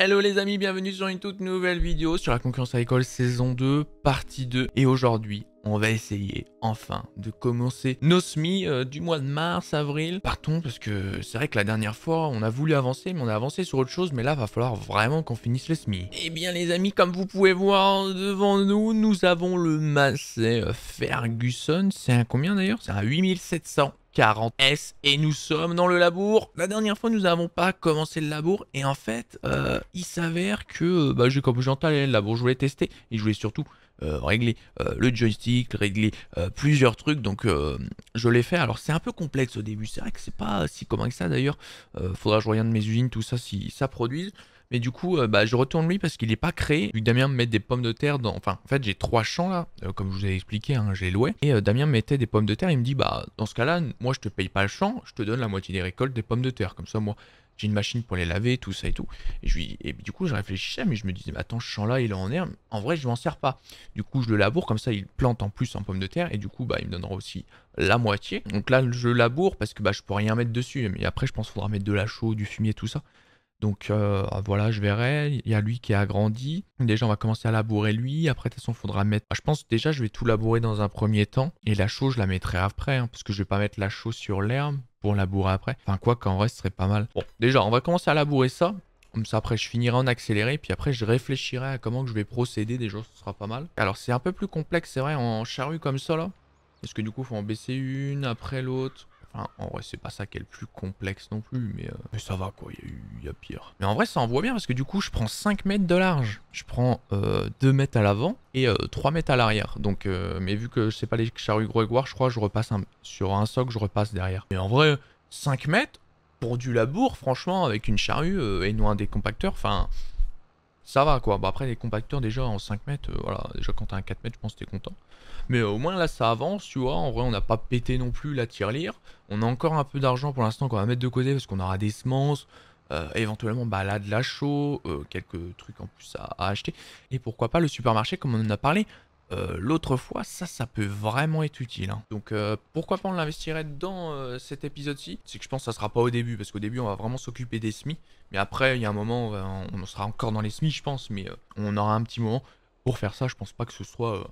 Hello les amis, bienvenue sur une toute nouvelle vidéo sur la concurrence à l'école saison 2, partie 2. Et aujourd'hui, on va essayer enfin de commencer nos SMI euh, du mois de mars, avril. Partons parce que c'est vrai que la dernière fois, on a voulu avancer, mais on a avancé sur autre chose. Mais là, va falloir vraiment qu'on finisse les SMI. Eh bien les amis, comme vous pouvez voir devant nous, nous avons le massé euh, Ferguson. C'est un combien d'ailleurs C'est un 8700. 40S et nous sommes dans le labour. La dernière fois, nous n'avons pas commencé le labour et en fait, euh, il s'avère que euh, bah, j'ai comme j'entendais le labour, je voulais tester et je voulais surtout euh, régler le joystick, régler plusieurs trucs. Donc, je l'ai fait. Alors, c'est un peu complexe au début. C'est vrai que c'est pas si commun que ça d'ailleurs. faudra que je regarde mes usines, tout ça, si ça produise. Mais du coup, euh, bah, je retourne lui parce qu'il n'est pas créé. Vu que Damien me met des pommes de terre dans. Enfin, en fait, j'ai trois champs là, euh, comme je vous ai expliqué, hein, j'ai loué. Et Damien euh, Damien mettait des pommes de terre. Il me dit, bah, dans ce cas-là, moi, je te paye pas le champ, je te donne la moitié des récoltes des pommes de terre. Comme ça, moi, j'ai une machine pour les laver, tout ça et tout. Et, je du coup, je réfléchissais, mais je me disais, bah, attends, ce champ-là, il est en herbe. En vrai, je m'en sers pas. Du coup, je le laboure, comme ça, il plante en plus en pommes de terre, et du coup, bah, il me donnera aussi la moitié. Donc là, je laboure parce que bah, je peux rien mettre dessus, mais après, je pense qu'il faudra mettre de la chaux, du fumier, tout ça. Donc euh, ah, voilà, je verrai. Il y a lui qui a agrandi. Déjà, on va commencer à labourer lui. Après, de toute façon, il faudra mettre. Ah, je pense déjà, je vais tout labourer dans un premier temps. Et la chaux, je la mettrai après. Hein, parce que je vais pas mettre la chaux sur l'herbe pour labourer après. Enfin, quoi qu'en reste, ce serait pas mal. Bon, déjà, on va commencer à labourer ça. Comme ça, après, je finirai en accéléré. Puis après, je réfléchirai à comment que je vais procéder. Déjà, ce sera pas mal. Alors, c'est un peu plus complexe, c'est vrai, en charrue comme ça, là. Parce que du coup, faut en baisser une après l'autre. En vrai, c'est pas ça qui est le plus complexe non plus, mais, euh, mais ça va quoi, il y, a pire. Mais en vrai, ça voit bien parce que du coup, je prends 5 mètres de large. Je prends 2 euh, mètres à l'avant et 3 euh, mètres à l'arrière. Donc, mais vu que je sais pas les charrues grégoire, je crois, je repasse sur un socle, je repasse derrière. Mais en vrai, 5 mètres pour du labour, franchement, avec une charrue et non un décompacteur, enfin ça va quoi. Bah, après, les compacteurs déjà en 5 mètres, euh, voilà, déjà quand t'as un 4 mètres, je pense que t'es content. Mais euh, au moins là, ça avance, tu vois. En vrai, on n'a pas pété non plus la tirelire. On a encore un peu d'argent pour l'instant qu'on va mettre de côté parce qu'on aura des semences. Euh, éventuellement bah, de la chaux, quelques trucs en plus à, acheter. Et pourquoi pas le supermarché comme on en a parlé. Euh, l'autre fois, ça, ça peut vraiment être utile. Hein. Donc euh, pourquoi pas on l'investirait dans euh, cet épisode-ci C'est que je pense que ça sera pas au début, parce qu'au début on va vraiment s'occuper des SMI, mais après il y a un moment, on, sera encore dans les SMI je pense, mais on aura un petit moment pour faire ça, je pense pas que ce soit...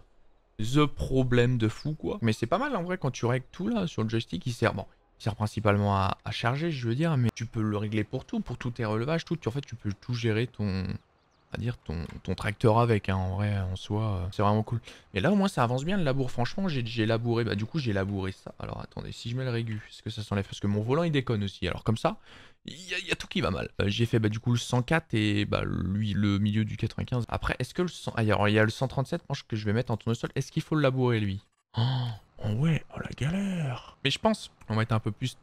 The problème de fou quoi. Mais c'est pas mal en vrai quand tu règles tout là sur le joystick, il sert. Bon, sert principalement à, charger, je veux dire, mais tu peux le régler pour tout, pour tous tes relevages, tout. en fait, tu peux tout gérer ton, dire ton, tracteur avec, un hein, en vrai, en soi, euh, c'est vraiment cool. Mais là, au moins, ça avance bien le labour, franchement, j'ai labouré, bah du coup, j'ai labouré ça. Alors, attendez, si je mets le régu, est-ce que ça s'enlève Parce que mon volant, il déconne aussi, alors comme ça, il y, a tout qui va mal. Euh, j'ai fait, bah du coup, le 104 et, bah, lui, le milieu du 95. Après, est-ce que le 100... ailleurs il y a le 137, manche que je vais mettre en sol est-ce qu'il faut le labourer, lui oh, oh ouais, oh la galère Mais je pense, on va être un peu plus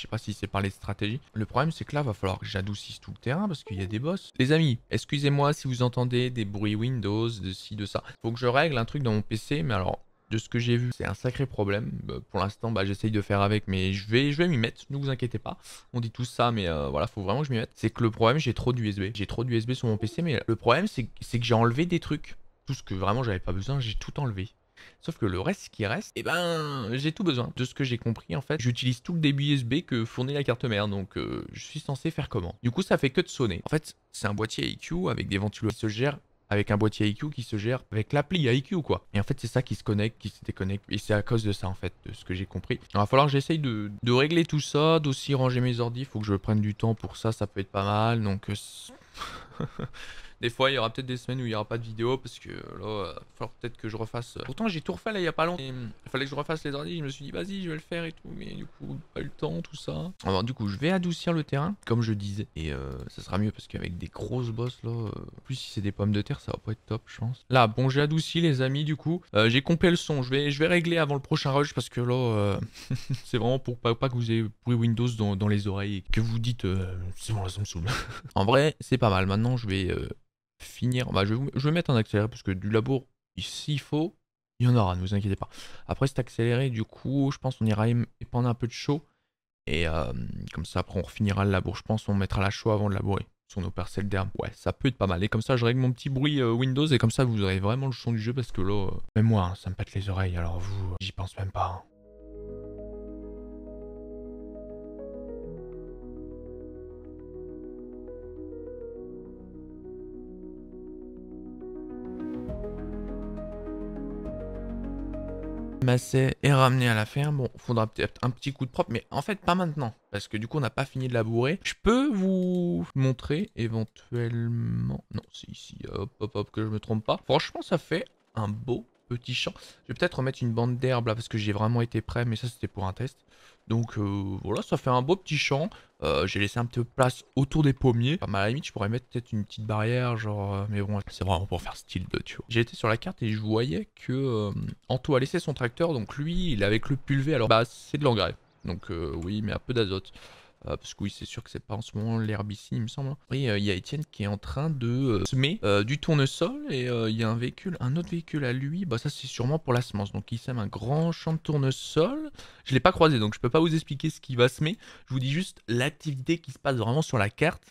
je sais pas si c'est par les stratégies. Le problème, c'est que là, va falloir que j'adoucisse tout le terrain parce qu'il y a des boss. Les amis, excusez-moi si vous entendez des bruits Windows, de ci, de ça. Faut que je règle un truc dans mon PC, mais alors de ce que j'ai vu, c'est un sacré problème. Bah, pour l'instant, bah, j'essaye de faire avec, mais je vais, je vais m'y mettre. Ne vous inquiétez pas. On dit tout ça, mais voilà, euh, voilà, faut vraiment que je m'y mette. C'est que le problème, j'ai trop d'USB. J'ai trop d'USB sur mon PC, mais le problème, c'est que j'ai enlevé des trucs. Tout ce que vraiment j'avais pas besoin, j'ai tout enlevé. Sauf que le reste qui reste, et eh ben, j'ai tout besoin. De ce que j'ai compris, en fait, j'utilise tout le débit USB que fournit la carte mère, donc euh, je suis censé faire comment Du coup, ça fait que de sonner. En fait, c'est un boîtier IQ avec des ventilos qui se gèrent avec un boîtier IQ qui se gère avec l'appli IQ quoi. Et en fait c'est ça qui se connecte, qui se déconnecte. Et c'est à cause de ça en fait, de ce que j'ai compris. il va falloir que j'essaye de, régler tout ça, d'aussi ranger mes ordi. Faut que je prenne du temps pour ça, ça peut être pas mal. Donc... Euh, Des fois, il y aura peut-être des semaines où il n'y aura pas de vidéo parce que là, il euh, va peut-être que je refasse. Euh. Pourtant, j'ai tout refait là il n'y a pas longtemps. Il hum, fallait que je refasse les ordi. Je me suis dit, vas-y, je vais le faire et tout. Mais du coup, pas le temps, tout ça. Alors, du coup, je vais adoucir le terrain, comme je disais. Et euh, ça sera mieux parce qu'avec des grosses bosses là, en plus si c'est des pommes de terre, ça va pas être top, je pense. Là, bon, j'ai adouci, les amis, du coup. j'ai compé le son. Je vais, je vais régler avant le prochain rush parce que là, c'est vraiment pour pas, que vous ayez bruit Windows dans, les oreilles et que vous dites, c'est bon, là, ça me saoule. en vrai, c'est pas mal. Maintenant, je vais finir. Bah, je, vais, je mettre en accéléré parce que du labour, s'il faut, il y en aura, ne vous inquiétez pas. Après, c'est accéléré, du coup, je pense qu'on ira pendant un peu de chaud. Et euh, comme ça, après, on finira le labour. Je pense qu'on mettra la chaud avant de labourer sur nos parcelles d'herbe. Ouais, ça peut être pas mal. Et comme ça, je règle mon petit bruit euh, Windows. Et comme ça, vous aurez vraiment le son du jeu parce que là, euh, même moi, hein, ça me pète les oreilles. Alors vous, j'y pense même pas. Hein. Masser et ramener à la ferme. Bon, faudra peut-être un petit coup de propre, mais en fait pas maintenant. Parce que du coup, on n'a pas fini de labourer. Je peux vous montrer éventuellement... Non, c'est ici. Hop, hop, hop, que je me trompe pas. Franchement, ça fait un beau petit champ. Je vais peut-être remettre une bande d'herbe là parce que j'ai vraiment été prêt, mais ça c'était pour un test. Donc euh, voilà, ça fait un beau petit champ. Euh, j'ai laissé un peu de place autour des pommiers. à la limite, je pourrais mettre peut-être une petite barrière, genre. Euh, mais bon, c'est vraiment pour faire style de, tu vois. J'ai été sur la carte et je voyais que Anto a laissé son tracteur, donc lui, il avait avec le pulvé. Alors bah, c'est de l'engrais. Donc oui, mais un peu d'azote. Euh, parce que oui, c'est sûr que c'est pas en ce moment l'herbicide, il me semble. Hein. Oui, euh, il y a Étienne qui est en train de euh, semer du tournesol et il y a un véhicule, un autre véhicule à lui. Bah ça c'est sûrement pour la semence. Donc il sème un grand champ de tournesol. Je l'ai pas croisé, donc je peux pas vous expliquer ce qu'il va semer. Je vous dis juste l'activité qui se passe vraiment sur la carte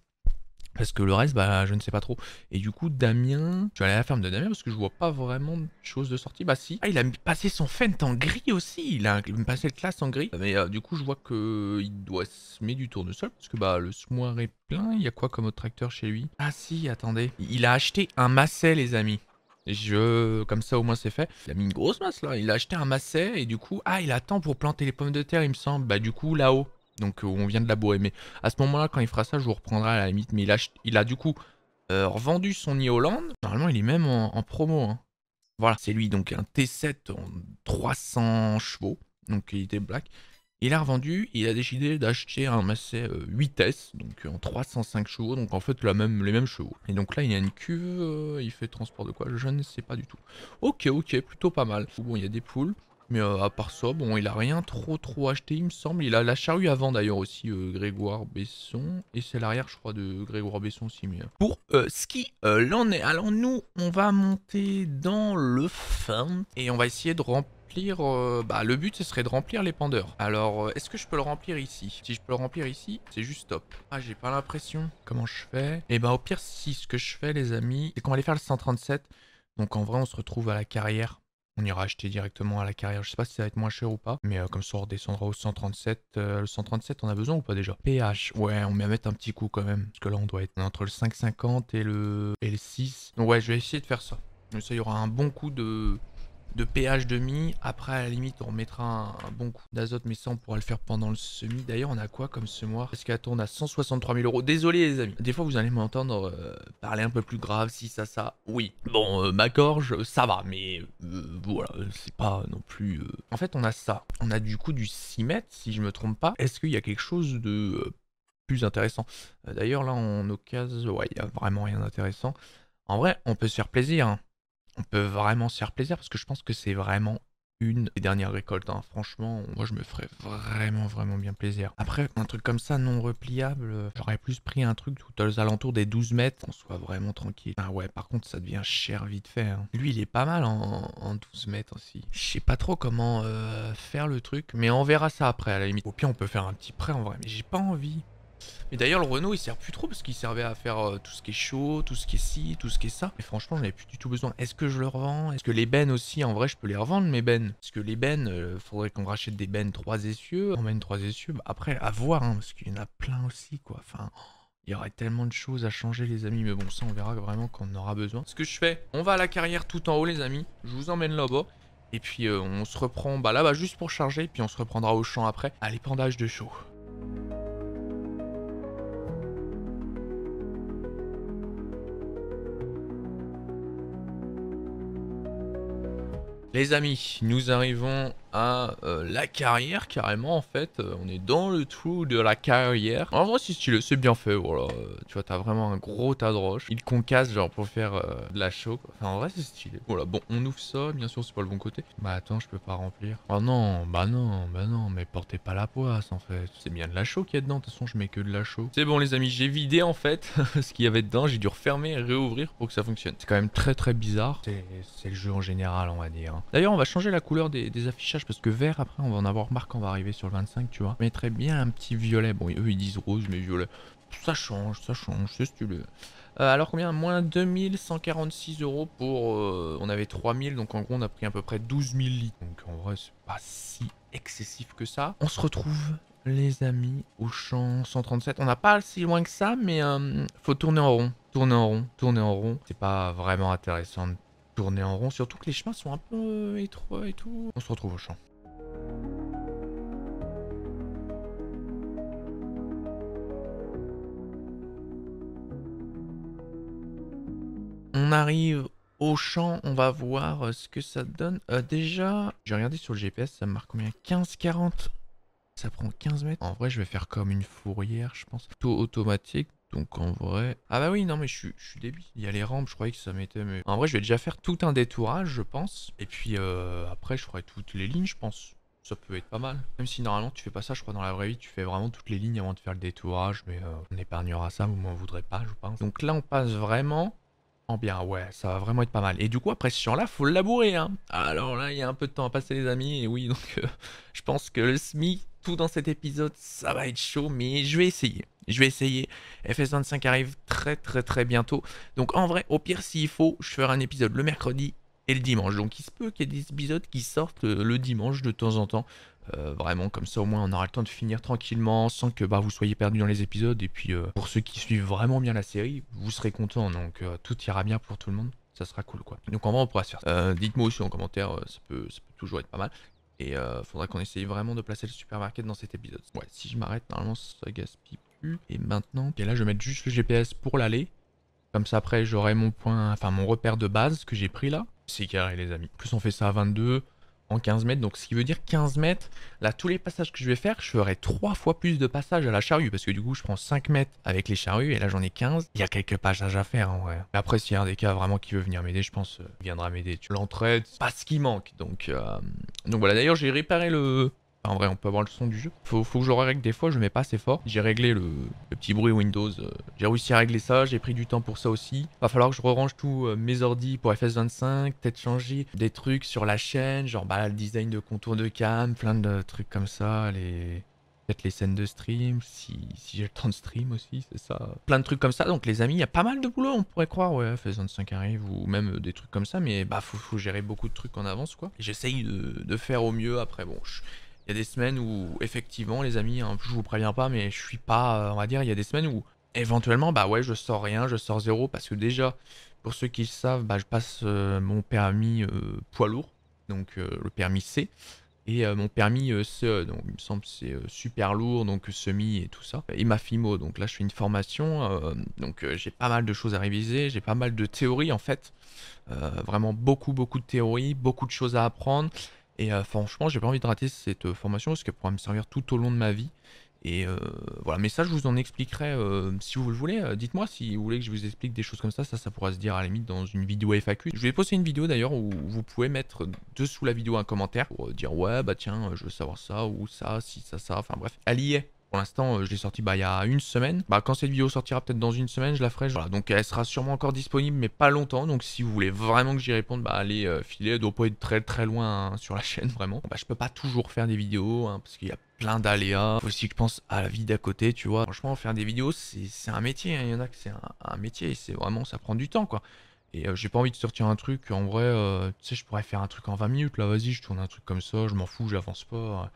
parce que le reste, bah, je ne sais pas trop. Et du coup, Damien, je vais aller à la ferme de Damien parce que je vois pas vraiment de choses de sortie. Bah si. Ah, il a passé son Fent en gris aussi. Il a passé le classe en gris. Mais euh, du coup, je vois que il doit semer du tournesol parce que bah le smoir est plein. Il y a quoi comme autre tracteur chez lui Ah si, attendez. Il a acheté un masset, les amis. Je... Comme ça, au moins, c'est fait. Il a mis une grosse masse, là. Il a acheté un masset et du coup... Ah, il attend pour planter les pommes de terre, il me semble. Bah, du coup, là-haut donc euh, on vient de la Mais à ce moment-là, quand il fera ça, je vous reprendrai à la limite. Mais il a, il a du coup euh, revendu son e Normalement, il est même en, promo. Hein. Voilà, c'est lui, donc un T7 en 300 chevaux, donc il était black. Il a revendu, il a décidé d'acheter un massé 8S, euh, donc en 305 chevaux, donc en fait même, les mêmes chevaux. Et donc là, il y a une cuve, il fait transport de quoi Je ne sais pas du tout. Ok, ok, plutôt pas mal. Bon, il y a des poules. Mais euh, à part ça, bon, il a rien trop trop acheté, il me semble. Il a la charrue avant d'ailleurs aussi, euh, Grégoire Besson. Et c'est l'arrière, je crois, de Grégoire Besson aussi. Mais... Euh. Pour ce ski, l'en est. Alors nous, on va monter dans le fin et on va essayer de remplir bah, le but, ce serait de remplir les pandeurs. Alors, est-ce que je peux le remplir ici Si je peux le remplir ici, c'est juste top. Ah, j'ai pas l'impression. Comment je fais Et eh bah, ben, au pire, si ce que je fais, les amis, c'est qu'on va aller faire le 137. Donc, en vrai, on se retrouve à la carrière on ira acheter directement à la carrière. Je sais pas si ça va être moins cher ou pas, mais euh, comme ça on redescendra au 137. Euh, le 137, on a besoin ou pas déjà PH, ouais, on met à mettre un petit coup quand même, parce que là on doit être entre le 5,50 et le et le 6. Donc ouais, je vais essayer de faire ça. Mais ça, il y aura un bon coup de de pH demi. Après, à la limite, on mettra un, bon coup d'azote, mais ça, on pourra le faire pendant le semi. D'ailleurs, on a quoi comme semoir Est-ce qu'à tourne à 163 000 euros. Désolé, les amis. Des fois, vous allez m'entendre euh, parler un peu plus grave, si, ça, ça. Oui. Bon, euh, ma gorge, ça va, mais euh, voilà, c'est pas non plus... En fait, on a ça. On a du coup du 6 mètres, si je me trompe pas. Est-ce qu'il y a quelque chose de plus intéressant D'ailleurs, là, on occasion Ouais, il n'y a vraiment rien d'intéressant. En vrai, on peut se faire plaisir. Hein on peut vraiment se faire plaisir parce que je pense que c'est vraiment une des dernières récoltes. Hein. Franchement, moi je me ferais vraiment vraiment bien plaisir. Après, un truc comme ça, non repliable, euh, j'aurais plus pris un truc tout aux alentours des 12 mètres, On soit vraiment tranquille. Ah ouais, par contre, ça devient cher vite fait. Hein. Lui, il est pas mal en, 12 mètres aussi. Je sais pas trop comment euh, faire le truc, mais on verra ça après à la limite. Au pire, on peut faire un petit prêt en vrai, mais j'ai pas envie. Mais d'ailleurs, le Renault, il sert plus trop parce qu'il servait à faire euh, tout ce qui est chaud, tout ce qui est ci, tout ce qui est ça. Mais franchement, j'en ai plus du tout besoin. Est-ce que je le revends Est-ce que les bennes aussi, en vrai, je peux les revendre, mes bennes Parce que les bennes, euh, faudrait qu'on rachète des bennes 3 essieux. On mène 3 essieux. Bah, après, à voir, hein, parce qu'il y en a plein aussi, quoi. Enfin... Il y aurait tellement de choses à changer les amis, mais bon ça on verra vraiment quand on aura besoin. Ce que je fais, on va à la carrière tout en haut les amis, je vous emmène là-bas. Et puis euh, on se reprend bah, là-bas juste pour charger, puis on se reprendra au champ après à l'épandage de chaud. Les amis, nous arrivons à euh, la carrière carrément en fait euh, on est dans le trou de la carrière en vrai c'est stylé c'est bien fait voilà euh, tu vois t'as vraiment un gros tas de roches il concasse genre pour faire de la chaux en vrai c'est stylé voilà bon on ouvre ça bien sûr c'est pas le bon côté bah attends je peux pas remplir oh non bah non bah non mais portez pas la poisse en fait c'est bien de la chaux qu'il y a dedans de toute façon je mets que de la chaux c'est bon les amis j'ai vidé en fait ce qu'il y avait dedans j'ai dû refermer et réouvrir pour que ça fonctionne c'est quand même très très bizarre c'est le jeu en général on va dire d'ailleurs on va changer la couleur des affichages parce que vert après on va en avoir marre on va arriver sur le 25 tu vois. mais très bien un petit violet. Bon eux ils disent rose mais violet. Ça change, ça change, c'est stylé. Euh, alors combien Moins 2146 euros pour... Euh, on avait 3000, donc en gros on a pris à peu près 12 000 litres. Donc en vrai c'est pas si excessif que ça. On se retrouve les amis au champ 137. On n'a pas si loin que ça, mais euh, faut tourner en rond. Tourner en rond, tourner en rond. C'est pas vraiment intéressant en rond, surtout que les chemins sont un peu euh, étroits et tout. On se retrouve au champ. On arrive au champ, on va voir euh, ce que ça donne. Euh, déjà, j'ai regardé sur le GPS, ça marque combien 15-40 ça prend 15 mètres. En vrai, je vais faire comme une fourrière, je pense. Tout automatique. Donc en vrai... Ah bah oui, non mais je suis, débile. Il y a les rampes, je croyais que ça m'était... Mais... En vrai, je vais déjà faire tout un détourage, je pense. Et puis euh, après, je ferai toutes les lignes, je pense. Ça peut être pas mal. Même si normalement, tu fais pas ça, je crois, dans la vraie vie, tu fais vraiment toutes les lignes avant de faire le détourage. Mais euh, on épargnera ça, vous m'en voudrez pas, je pense. Donc là, on passe vraiment en bien. Ouais, ça va vraiment être pas mal. Et du coup, après ce champ-là, faut le labourer. Hein. Alors là, il y a un peu de temps à passer, les amis. Et oui, donc euh, je pense que le SMI, tout dans cet épisode, ça va être chaud. Mais je vais essayer je vais essayer. FS25 arrive très très très bientôt. Donc en vrai, au pire, s'il faut, je ferai un épisode le mercredi et le dimanche. Donc il se peut qu'il y ait des épisodes qui sortent euh, le dimanche de temps en temps. Euh, vraiment, comme ça au moins on aura le temps de finir tranquillement sans que bah, vous soyez perdus dans les épisodes. Et puis euh, pour ceux qui suivent vraiment bien la série, vous serez contents. Donc tout ira bien pour tout le monde. Ça sera cool quoi. Donc en vrai on pourra se faire. Dites-moi aussi en commentaire, ça peut, ça peut toujours être pas mal. Et faudra qu'on essaye vraiment de placer le supermarché dans cet épisode. Ouais, si je m'arrête, normalement ça gaspille et maintenant, et là je vais mettre juste le GPS pour l'aller. Comme ça après j'aurai mon point, enfin mon repère de base que j'ai pris là. C'est carré les amis. En plus on fait ça à 22 en 15 mètres. Donc ce qui veut dire 15 mètres, là tous les passages que je vais faire, je ferai trois fois plus de passages à la charrue. Parce que du coup je prends 5 mètres avec les charrues et là j'en ai 15. Il y a quelques passages à faire en vrai. Après s'il y a un des cas vraiment qui veut venir m'aider, je pense euh, viendra m'aider. L'entraide, pas ce qui manque. Donc, euh, donc voilà, d'ailleurs j'ai réparé le en vrai, on peut avoir le son du jeu. Faut, que je règle des fois, je mets pas assez fort. J'ai réglé le, petit bruit Windows. Euh, j'ai réussi à régler ça, j'ai pris du temps pour ça aussi. Va falloir que je re-range tous euh, mes ordi pour FS25, peut-être changer des trucs sur la chaîne, genre bah, le design de contour de cam, plein de trucs comme ça, les... Peut-être les scènes de stream, si, j'ai le temps de stream aussi, c'est ça. Plein de trucs comme ça. Donc les amis, il y a pas mal de boulot, on pourrait croire, ouais, FS25 arrive, ou même euh, des trucs comme ça, mais bah faut, gérer beaucoup de trucs en avance, quoi. J'essaye de, de, faire au mieux après, bon, il y a des semaines où, effectivement, les amis, hein, je vous préviens pas, mais je suis pas, euh, on va dire, il y a des semaines où, éventuellement, bah ouais, je sors rien, je sors zéro, parce que déjà, pour ceux qui le savent, bah, je passe euh, mon permis euh, poids lourd, donc le permis C, et mon permis CE, donc il me semble c'est super lourd, donc semi et tout ça, et ma FIMO, donc là je fais une formation, donc j'ai pas mal de choses à réviser, j'ai pas mal de théories en fait, vraiment beaucoup beaucoup de théories, beaucoup de choses à apprendre, et euh, franchement, j'ai pas envie de rater cette euh, formation parce qu'elle pourra me servir tout au long de ma vie. Et euh, voilà, mais ça, je vous en expliquerai si vous le voulez. Dites-moi si vous voulez que je vous explique des choses comme ça. Ça, ça pourra se dire à la limite dans une vidéo FAQ. Je vais poster une vidéo d'ailleurs où vous pouvez mettre dessous la vidéo un commentaire pour dire ouais, bah tiens, je veux savoir ça ou ça, si ça, ça. Enfin bref, elle y est. Pour l'instant, euh, je l'ai sorti bah, il y a une semaine. Bah, quand cette vidéo sortira peut-être dans une semaine, je la ferai. donc elle sera sûrement encore disponible, mais pas longtemps. Donc si vous voulez vraiment que j'y réponde, bah, allez euh, filer. Elle doit pas être très très loin hein, sur la chaîne, vraiment. Bah, je peux pas toujours faire des vidéos, hein, parce qu'il y a plein d'aléas. Faut aussi que je pense à la vie d'à côté, tu vois. Franchement, faire des vidéos, c'est un métier. Hein. Il y en a que c'est un, métier. C'est vraiment, ça prend du temps, quoi. Et euh, j'ai pas envie de sortir un truc, en vrai, tu sais, je pourrais faire un truc en 20 minutes, là, vas-y, je tourne un truc comme ça, je m'en fous, j'avance pas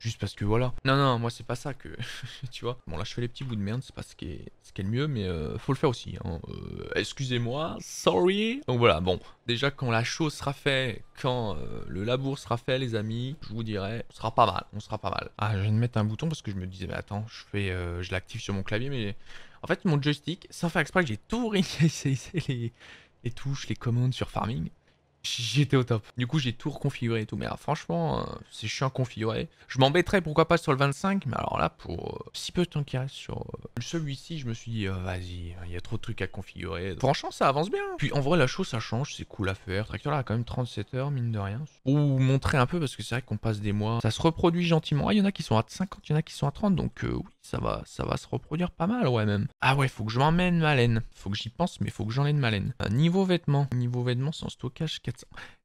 juste parce que voilà. Non, non, moi c'est pas ça que, tu vois. Bon là je fais les petits bouts de merde, c'est pas ce qui est, ce le mieux, mais euh, faut le faire aussi. Hein. Euh, excusez-moi, sorry. Donc voilà, bon, déjà quand la chose sera faite, quand euh, le labour sera fait, les amis, je vous dirai, on sera pas mal, on sera pas mal. Ah, je viens de mettre un bouton parce que je me disais, mais attends, je fais, je l'active sur mon clavier, mais en fait mon joystick, sans faire exprès, j'ai tout réinitialisé les touches, les commandes sur Farming. J'étais au top. Du coup, j'ai tout reconfiguré et tout. Mais ah, franchement, euh, c'est chiant à configurer. Je m'embêterais, pourquoi pas, sur le 25. Mais alors là, pour euh, si peu de temps qu'il reste sur euh, celui-ci, je me suis dit, vas-y, hein, il y a trop de trucs à configurer. Franchement, ça avance bien. Puis en vrai, la chose, ça change. C'est cool à faire. Tracteur là, a quand même 37 heures, mine de rien. Ou montrer un peu, parce que c'est vrai qu'on passe des mois. Ça se reproduit gentiment. Ah, il y en a qui sont à 50, il y en a qui sont à 30. Donc oui, ça va, ça va se reproduire pas mal, ouais, même. Ah ouais, faut que je m'emmène ma laine. Faut que j'y pense, mais faut que j'enlève ma laine. niveau vêtements. Niveau vêtements, sans stockage,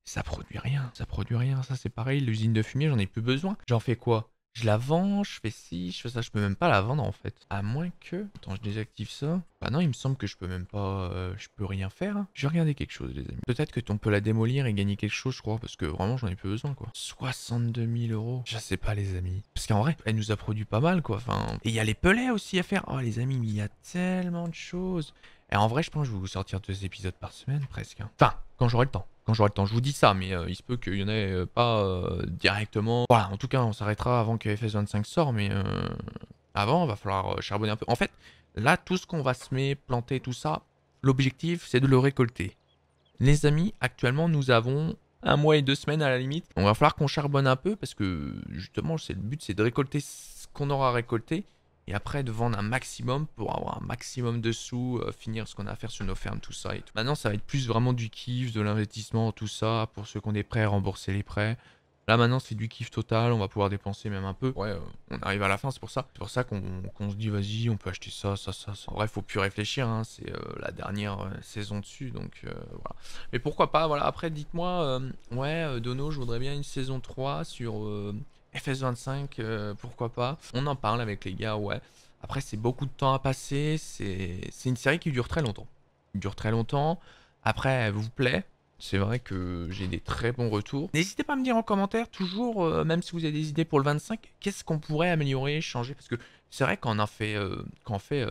ça produit rien, ça produit rien, ça c'est pareil, l'usine de fumier, j'en ai plus besoin. J'en fais quoi je la vends, je fais ci, je fais ça, je peux même pas la vendre en fait. À moins que... Attends, je désactive ça. Bah non, il me semble que je peux même pas... Euh, je peux rien faire. Hein. Je vais regarder quelque chose, les amis. Peut-être que on peut la démolir et gagner quelque chose, je crois, parce que vraiment, j'en ai plus besoin, quoi. 62 000 euros. Je sais pas, les amis. Parce qu'en vrai, elle nous a produit pas mal, quoi. Enfin... Et il y a les pelets aussi à faire. Oh, les amis, mais il y a tellement de choses. Et en vrai, je pense que je vais vous sortir deux épisodes par semaine, presque. Hein. Enfin, quand j'aurai le temps quand j'aurai le temps. Je vous dis ça, mais euh, il se peut qu'il n'y en ait euh, pas euh, directement. Voilà, en tout cas, on s'arrêtera avant que FS25 sorte, mais avant, il va falloir charbonner un peu. En fait, là, tout ce qu'on va semer, planter, tout ça, l'objectif, c'est de le récolter. Les amis, actuellement, nous avons un mois et deux semaines à la limite. On va falloir qu'on charbonne un peu parce que, justement, c'est le but, c'est de récolter ce qu'on aura récolté et après de vendre un maximum pour avoir un maximum de sous, euh, finir ce qu'on a à faire sur nos fermes, tout ça. Et tout. Maintenant, ça va être plus vraiment du kiff, de l'investissement, tout ça, pour ceux qui ont prêts à rembourser les prêts. Là maintenant c'est du kiff total, on va pouvoir dépenser même un peu. Ouais, euh, on arrive à la fin, c'est pour ça. C'est pour ça qu'on se dit vas-y, on peut acheter ça, ça, ça, ça. En vrai, il faut plus réfléchir, hein, c'est euh, la dernière saison dessus, donc voilà. Mais pourquoi pas, voilà, après dites-moi, ouais, Dono, je voudrais bien une saison 3 sur FS25, euh, pourquoi pas. On en parle avec les gars, ouais. Après, c'est beaucoup de temps à passer. C'est une série qui dure très longtemps. dure très longtemps. Après, elle vous plaît. C'est vrai que j'ai des très bons retours. N'hésitez pas à me dire en commentaire, toujours, euh, même si vous avez des idées pour le 25, qu'est-ce qu'on pourrait améliorer, changer Parce que c'est vrai qu'on a fait, euh, fait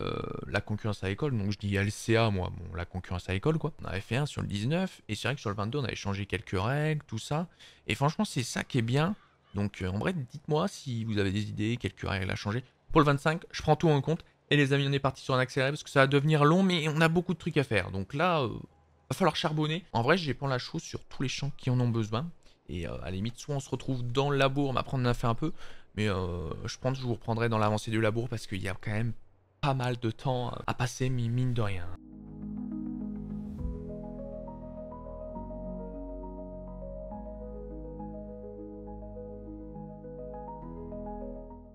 la concurrence à l'école, donc je dis LCA, moi, bon, la concurrence à l'école, quoi. On avait fait un sur le 19, et c'est vrai que sur le 22, on avait changé quelques règles, tout ça. Et franchement, c'est ça qui est bien, donc euh, en vrai, dites-moi si vous avez des idées, quelques règles à changer. Pour le 25, je prends tout en compte. Et les amis, on est parti sur un accéléré parce que ça va devenir long, mais on a beaucoup de trucs à faire. Donc là, il euh, va falloir charbonner. En vrai, j'ai pas la chose sur tous les champs qui en ont besoin. Et euh, à la limite, soit on se retrouve dans le labour, on va prendre un fait un peu. Mais je pense que je vous reprendrai dans l'avancée du labour parce qu'il y a quand même pas mal de temps à passer, mine de rien.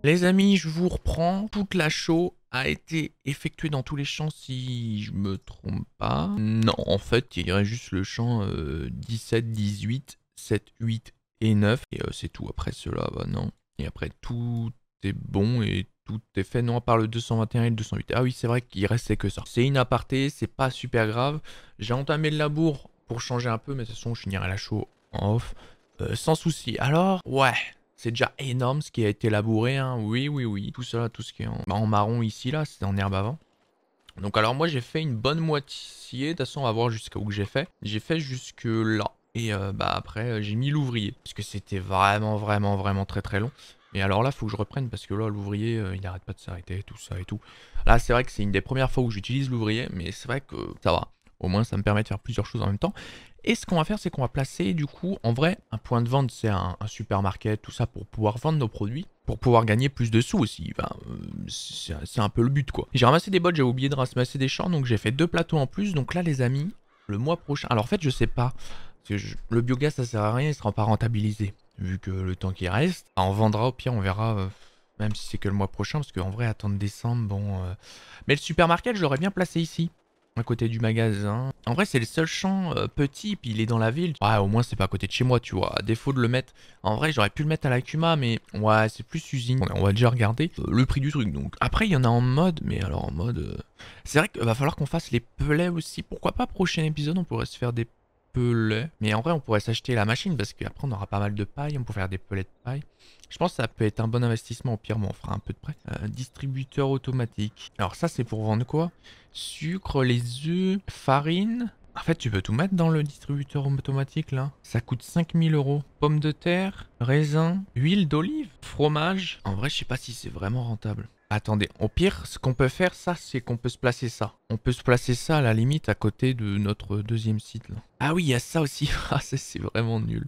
Les amis, je vous reprends. Toute la show a été effectuée dans tous les champs, si je me trompe pas. Non, en fait, il y aurait juste le champ 17, 18, 7, 8 et 9. Et euh, c'est tout. Après cela, bah non. Et après, tout est bon et tout est fait. Non, à part le 221 et le 208. Ah oui, c'est vrai qu'il restait que ça. C'est une aparté, c'est pas super grave. J'ai entamé le labour pour changer un peu, mais de toute façon, je finirai la show en off. Euh, sans souci. Alors, ouais, c'est déjà énorme ce qui a été labouré, hein. oui, oui, oui. Tout ça, tout ce qui est en, bah, marron ici, là, c'est en herbe avant. Donc alors moi j'ai fait une bonne moitié, de toute façon on va voir jusqu'à où j'ai fait. J'ai fait jusque là, et euh, bah après euh, j'ai mis l'ouvrier, parce que c'était vraiment vraiment vraiment très très long. Et alors là, faut que je reprenne parce que là, l'ouvrier, euh, il n'arrête pas de s'arrêter, tout ça et tout. Là, c'est vrai que c'est une des premières fois où j'utilise l'ouvrier, mais c'est vrai que ça va. Au moins, ça me permet de faire plusieurs choses en même temps. Et ce qu'on va faire, c'est qu'on va placer du coup, en vrai, un point de vente, c'est un, supermarché, supermarket, tout ça, pour pouvoir vendre nos produits, pour pouvoir gagner plus de sous aussi. Enfin, euh, c'est un peu le but, quoi. J'ai ramassé des bottes, j'ai oublié de ramasser des champs, donc j'ai fait deux plateaux en plus. Donc là, les amis, le mois prochain... Alors en fait, je sais pas. Le biogaz, ça sert à rien, il sera pas rentabilisé. Vu que le temps qui reste, ah, on vendra, au pire, on verra... Euh, même si c'est que le mois prochain, parce qu'en vrai, attendre décembre, bon... Euh. Mais le supermarché je l'aurais bien placé ici à côté du magasin. En vrai, c'est le seul champ euh, petit, puis il est dans la ville. Ah, au moins, c'est pas à côté de chez moi, tu vois. À défaut de le mettre. En vrai, j'aurais pu le mettre à la Kuma, mais ouais, c'est plus usine. On va déjà regarder euh, le prix du truc. Donc, après, il y en a en mode, mais alors en mode. Euh, c'est vrai qu'il va falloir qu'on fasse les plaies aussi. Pourquoi pas, prochain épisode, on pourrait se faire des pelet Mais en vrai, on pourrait s'acheter la machine parce qu'après, on aura pas mal de paille. On peut faire des pellets de paille. Je pense ça peut être un bon investissement. Au pire, on fera un peu de prêt. Euh, distributeur automatique. Alors, ça, c'est pour vendre quoi Sucre, les œufs, farine. En fait, tu peux tout mettre dans le distributeur automatique, là. Ça coûte 5000 euros. Pommes de terre, raisins, huile d'olive, fromage. En vrai, je sais pas si c'est vraiment rentable. Attendez, au pire, ce qu'on peut faire, ça, c'est qu'on peut se placer ça. On peut se placer ça, à la limite, à côté de notre deuxième site. Là. Ah oui, il y a ça aussi. Ah, ça, c'est vraiment nul.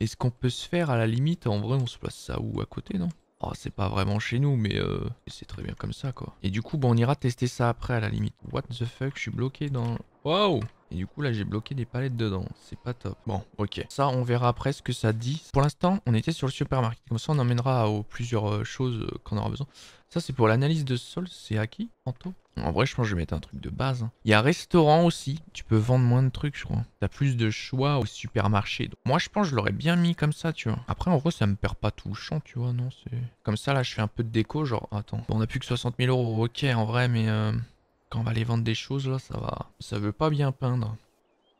Est-ce qu'on peut se faire, à la limite, en vrai, on se place ça où, à côté, non Oh, c'est pas vraiment chez nous, mais euh, c'est très bien comme ça, quoi. Et du coup, bon, on ira tester ça après, à la limite. What the fuck, je suis bloqué dans... Wow et du coup, là, j'ai bloqué des palettes dedans. C'est pas top. Bon, ok. Ça, on verra après ce que ça dit. Pour l'instant, on était sur le supermarché. Comme ça, on emmènera aux plusieurs euh, choses euh, qu'on aura besoin. Ça, c'est pour l'analyse de sol. C'est acquis, tantôt en vrai, je pense que je vais mettre un truc de base. Hein. Il y a restaurant aussi. Tu peux vendre moins de trucs, je crois. T'as plus de choix au supermarché. moi, je pense que je l'aurais bien mis comme ça, tu vois. Après, en gros, ça me perd pas tout le champ, tu vois. Non, c'est... Comme ça, là, je fais un peu de déco. Genre, attends. Bon, on a plus que 60 000 euros. Ok, en vrai, mais... Euh, quand on va aller vendre des choses là, ça va. Ça veut pas bien peindre.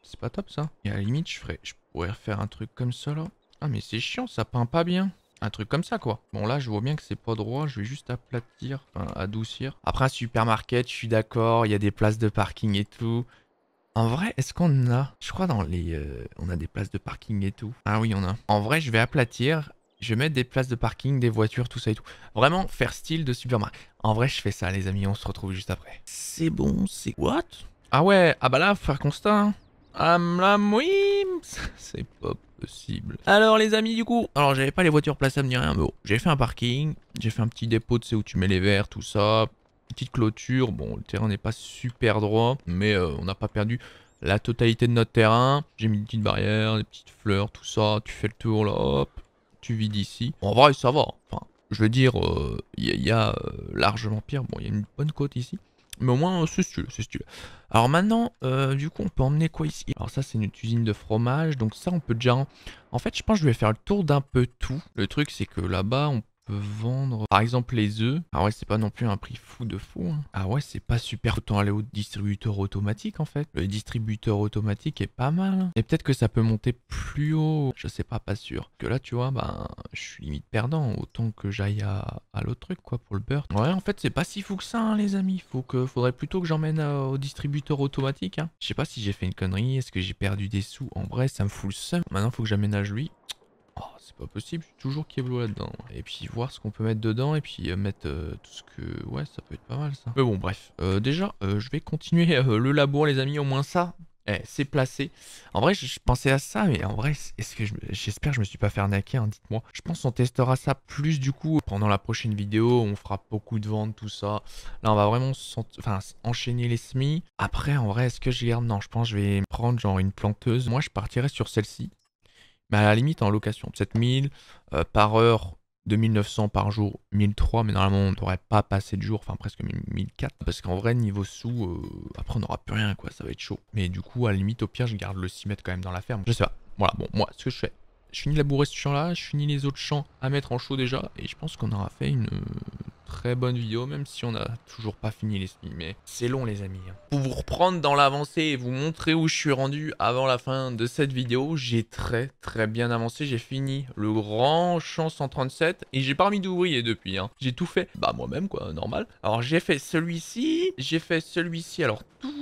C'est pas top ça. Et à la limite, je ferais. Je pourrais refaire un truc comme ça là. Ah mais c'est chiant, ça peint pas bien. Un truc comme ça quoi. Bon là je vois bien que c'est pas droit, je vais juste aplatir, enfin adoucir. Après un supermarket, je suis d'accord, il y a des places de parking et tout. En vrai, est-ce qu'on a Je crois dans les... Euh, on a des places de parking et tout. Ah oui, on a. En vrai, je vais aplatir je vais mettre des places de parking, des voitures, tout ça et tout. Vraiment, faire style de supermarché. En vrai, je fais ça, les amis. On se retrouve juste après. C'est bon, c'est... What Ah ouais, ah bah là, faire constat. Ah la oui C'est pas possible. Alors, les amis, du coup... Alors, j'avais pas les voitures plaçables ni rien, hein, mais bon. J'ai fait un parking. J'ai fait un petit dépôt, de sais, où tu mets les verres, tout ça. Petite clôture. Bon, le terrain n'est pas super droit, mais euh, on n'a pas perdu la totalité de notre terrain. J'ai mis une petite barrière, des petites fleurs, tout ça. Tu fais le tour, là, hop tu ici d'ici. En vrai, ça va. Enfin, je veux dire, il euh, ya y, a, euh, largement pire. Bon, il y a une bonne côte ici. Mais au moins, euh, c'est stylé, c'est stylé. Alors maintenant, du coup, on peut emmener quoi ici Alors ça, c'est une usine de fromage. Donc ça, on peut déjà... En fait, je pense je vais faire le tour d'un peu tout. Le truc, c'est que là-bas, on vendre par exemple les œufs. Ah ouais, c'est pas non plus un prix fou de fou. Hein. Ah ouais, c'est pas super. Autant aller au distributeur automatique en fait. Le distributeur automatique est pas mal. Hein. Et peut-être que ça peut monter plus haut. Je sais pas, pas sûr. Que là, tu vois, ben, je suis limite perdant. Autant que j'aille à, l'autre truc quoi pour le beurre. Ouais, en fait, c'est pas si fou que ça, hein, les amis. Faut que, faudrait plutôt que j'emmène euh, au distributeur automatique. Je sais pas si j'ai fait une connerie. Est-ce que j'ai perdu des sous En vrai, ça me fout le seum. Maintenant, faut que j'aménage lui. Oh, c'est pas possible, je suis toujours Kevlo là-dedans. Et puis voir ce qu'on peut mettre dedans, et puis euh, mettre euh, tout ce que... Ouais, ça peut être pas mal ça. Mais bon, bref. Euh, déjà, je vais continuer le labour, les amis, au moins ça. Eh, c'est placé. En vrai, je, pensais à ça, mais en vrai, est-ce que j'espère je, que me suis pas fait arnaquer, hein, dites-moi. Je pense qu'on testera ça plus du coup pendant la prochaine vidéo. On fera beaucoup de ventes, tout ça. Là, on va vraiment enchaîner les semis. Après, en vrai, est-ce que je garde Non, je pense que je vais prendre genre une planteuse. Moi, je partirai sur celle-ci mais à la limite en location. 7000 euh, par heure, 2900 par jour, 1003, mais normalement on ne devrait pas passer de jour, enfin presque 1004, parce qu'en vrai, niveau sous, euh, après on n'aura plus rien, quoi, ça va être chaud. Mais du coup, à la limite, au pire, je garde le 6 mètres quand même dans la ferme. Je sais pas. Voilà, bon, moi, ce que je fais, je finis de labourer ce champ-là, je finis les autres champs à mettre en chaud déjà, et je pense qu'on aura fait une euh, très bonne vidéo, même si on n'a toujours pas fini les mais c'est long les amis. Hein. Pour vous reprendre dans l'avancée et vous montrer où je suis rendu avant la fin de cette vidéo, j'ai très très bien avancé, j'ai fini le grand champ 137 et j'ai pas remis d'ouvriers depuis, hein. j'ai tout fait, bah moi-même quoi, normal. Alors j'ai fait celui-ci, j'ai fait celui-ci, alors tout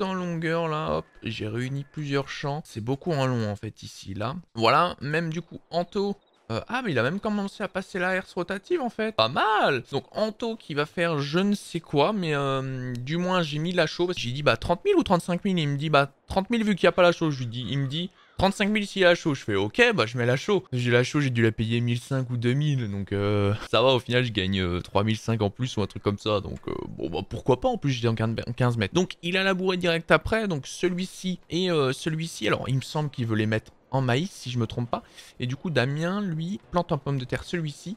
en longueur là, hop, j'ai réuni plusieurs champs. C'est beaucoup en long en fait ici, là. Voilà, même du coup, Anto, euh, ah, mais il a même commencé à passer la herse rotative, en fait. Pas mal Donc, Anto qui va faire je ne sais quoi, mais euh, du moins, j'ai mis la chose. J'ai dit, bah, 30 000 ou 35 000 Il me dit, bah, 30 000 vu qu'il n'y a pas la chose. Je lui dis, il me dit, 35 000 s'il a chaud. Je fais ok, bah je mets la chaud. J'ai la chaud, j'ai dû la payer 1005 ou 2000. Donc euh, ça va, au final, je gagne 3500 euh, 3005 en plus ou un truc comme ça. Donc euh, bon, bah pourquoi pas. En plus, j'étais en 15 mètres. Donc il a labouré direct après. Donc celui-ci et celui-ci. Alors il me semble qu'il veut les mettre en maïs, si je me trompe pas. Et du coup, Damien, lui, plante en pomme de terre celui-ci.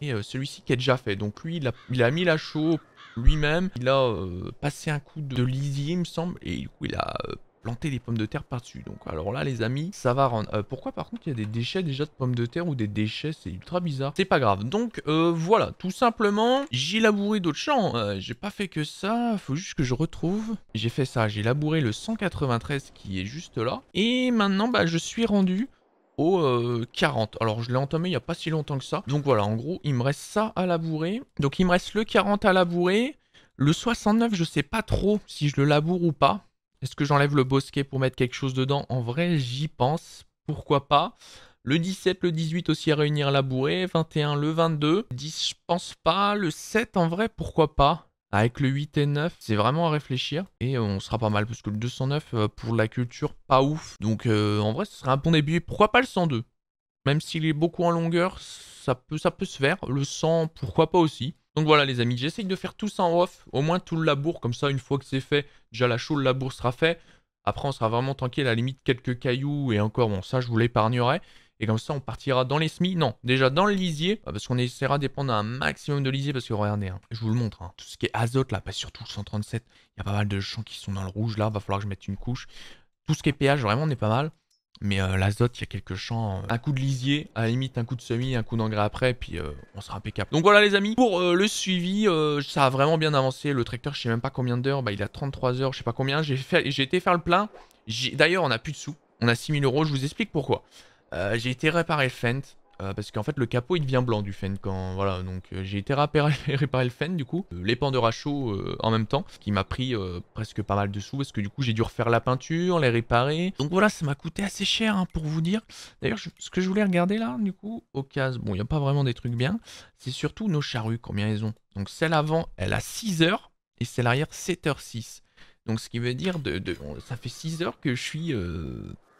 Et celui-ci qui est déjà fait. Donc lui, il a, mis la chaux lui-même. Il a passé un coup de, de il me semble. Et du coup, il a planter des pommes de terre par-dessus. Donc alors là les amis, ça va rendre. Euh, pourquoi par contre il y a des déchets déjà de pommes de terre ou des déchets C'est ultra bizarre. C'est pas grave. Donc euh, voilà, tout simplement, j'ai labouré d'autres champs. Hein. Euh, j'ai pas fait que ça, faut juste que je retrouve. J'ai fait ça, j'ai labouré le 193 qui est juste là. Et maintenant bah, je suis rendu au 40. Alors je l'ai entamé il n'y a pas si longtemps que ça. Donc voilà, en gros, il me reste ça à labourer. Donc il me reste le 40 à labourer. Le 69, je sais pas trop si je le laboure ou pas. Est-ce que j'enlève le bosquet pour mettre quelque chose dedans En vrai, j'y pense. Pourquoi pas le 17, le 18 aussi à réunir la bourrée. 21, le 22. 10, je pense pas. Le 7, en vrai, pourquoi pas avec le 8 et 9, c'est vraiment à réfléchir. Et on sera pas mal, parce que le 209, euh, pour la culture, pas ouf. Donc euh, en vrai, ce serait un bon début. Pourquoi pas le 102 Même s'il est beaucoup en longueur, ça peut, ça peut se faire. Le 100, pourquoi pas aussi donc voilà les amis, j'essaye de faire tout ça en off, au moins tout le labour, comme ça une fois que c'est fait, déjà la chou, le labour sera fait. Après on sera vraiment tranquille, à la limite quelques cailloux et encore, bon ça je vous l'épargnerai. Et comme ça on partira dans les semis, non, déjà dans le lisier, ah, parce qu'on essaiera d'épandre un maximum de lisier, parce que regardez, hein, je vous le montre, hein, tout ce qui est azote là, pas surtout le 137, il y a pas mal de champs qui sont dans le rouge là, va falloir que je mette une couche. Tout ce qui est péage, vraiment on est pas mal. Mais euh, l'azote, il y a quelques champs. Euh, un coup de lisier, à la limite un coup de semis, un coup d'engrais après, puis euh, on sera impeccable. Donc voilà les amis, pour le suivi, ça a vraiment bien avancé. Le tracteur, je sais même pas combien d'heures, bah, il a 33 heures, je sais pas combien. J'ai été faire le plein. D'ailleurs, on a plus de sous. On a 6000 euros, je vous explique pourquoi. j'ai été réparer le Fent. Euh, parce qu'en fait le capot il devient blanc du Fen quand voilà donc euh, j'ai été réparer, réparer le Fen du coup euh, les l'épandeur à chaud en même temps ce qui m'a pris presque pas mal de sous parce que du coup j'ai dû refaire la peinture les réparer donc voilà ça m'a coûté assez cher hein, pour vous dire d'ailleurs ce que je voulais regarder là du coup au cas bon il n'y a pas vraiment des trucs bien c'est surtout nos charrues combien elles ont donc celle avant elle a 6 heures et celle arrière 7 h 6 donc ce qui veut dire de, ça fait 6 heures que je suis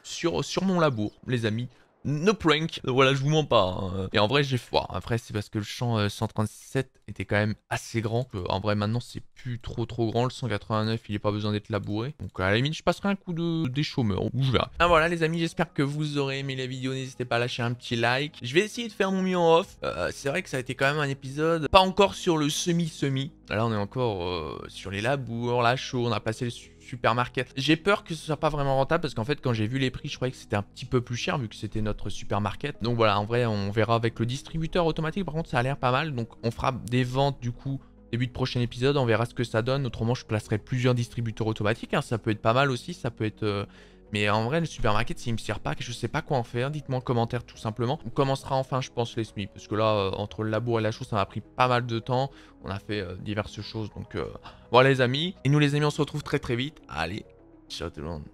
sur, sur mon labour les amis No prank. Voilà, je vous mens pas. Hein. Et en vrai, j'ai froid. Après, c'est parce que le champ 137 euh, était quand même assez grand. Euh, en vrai, maintenant, c'est plus trop trop grand. Le 189, il n'est pas besoin d'être labouré. Donc, à la limite, je passerai un coup de des chômeurs. Ou je verrai. Ah, voilà, les amis, j'espère que vous aurez aimé la vidéo. N'hésitez pas à lâcher un petit like. Je vais essayer de faire mon mieux en off. Euh, c'est vrai que ça a été quand même un épisode pas encore sur le semi-semi. Là, on est encore sur les labours, la chaux. On a passé le supermarket. J'ai peur que ce soit pas vraiment rentable parce qu'en fait, quand j'ai vu les prix, je croyais que c'était un petit peu plus cher vu que c'était notre supermarket. Donc voilà, en vrai, on verra avec le distributeur automatique. Par contre, ça a l'air pas mal. Donc on fera des ventes du coup début de prochain épisode, on verra ce que ça donne. Autrement, je placerai plusieurs distributeurs automatiques. Hein. Ça peut être pas mal aussi, ça peut être, euh, mais en vrai, le supermarket, s'il me sert pas, je sais pas quoi en faire. Dites-moi en commentaire tout simplement. On commencera enfin, je pense, les SMI. Parce que là, euh, entre le labour et la chose, ça m'a pris pas mal de temps. On a fait euh, diverses choses. Donc euh, voilà les amis. Et nous les amis, on se retrouve très très vite. Allez, ciao tout le monde.